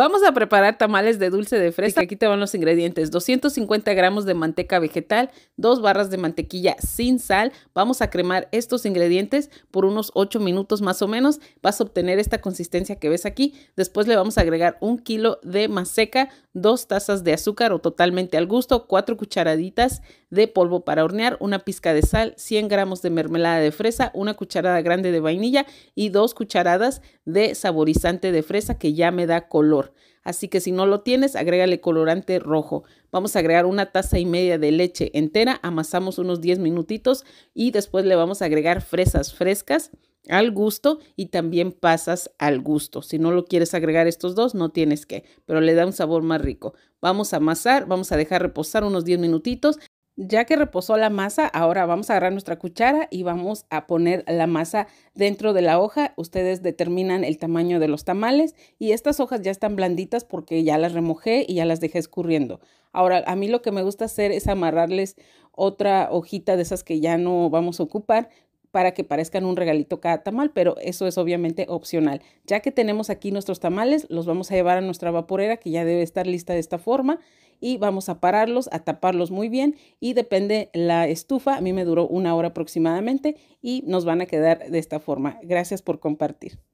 Vamos a preparar tamales de dulce de fresa. Aquí te van los ingredientes. 250 gramos de manteca vegetal, dos barras de mantequilla sin sal. Vamos a cremar estos ingredientes por unos 8 minutos más o menos. Vas a obtener esta consistencia que ves aquí. Después le vamos a agregar un kilo de maseca, dos tazas de azúcar o totalmente al gusto, cuatro cucharaditas de polvo para hornear, una pizca de sal, 100 gramos de mermelada de fresa, una cucharada grande de vainilla y dos cucharadas de saborizante de fresa que ya me da color. Así que si no lo tienes, agrégale colorante rojo. Vamos a agregar una taza y media de leche entera, amasamos unos 10 minutitos y después le vamos a agregar fresas frescas al gusto y también pasas al gusto. Si no lo quieres agregar estos dos, no tienes que, pero le da un sabor más rico. Vamos a amasar, vamos a dejar reposar unos 10 minutitos. Ya que reposó la masa, ahora vamos a agarrar nuestra cuchara y vamos a poner la masa dentro de la hoja. Ustedes determinan el tamaño de los tamales y estas hojas ya están blanditas porque ya las remojé y ya las dejé escurriendo. Ahora, a mí lo que me gusta hacer es amarrarles otra hojita de esas que ya no vamos a ocupar para que parezcan un regalito cada tamal, pero eso es obviamente opcional. Ya que tenemos aquí nuestros tamales, los vamos a llevar a nuestra vaporera que ya debe estar lista de esta forma y vamos a pararlos, a taparlos muy bien y depende la estufa, a mí me duró una hora aproximadamente y nos van a quedar de esta forma. Gracias por compartir.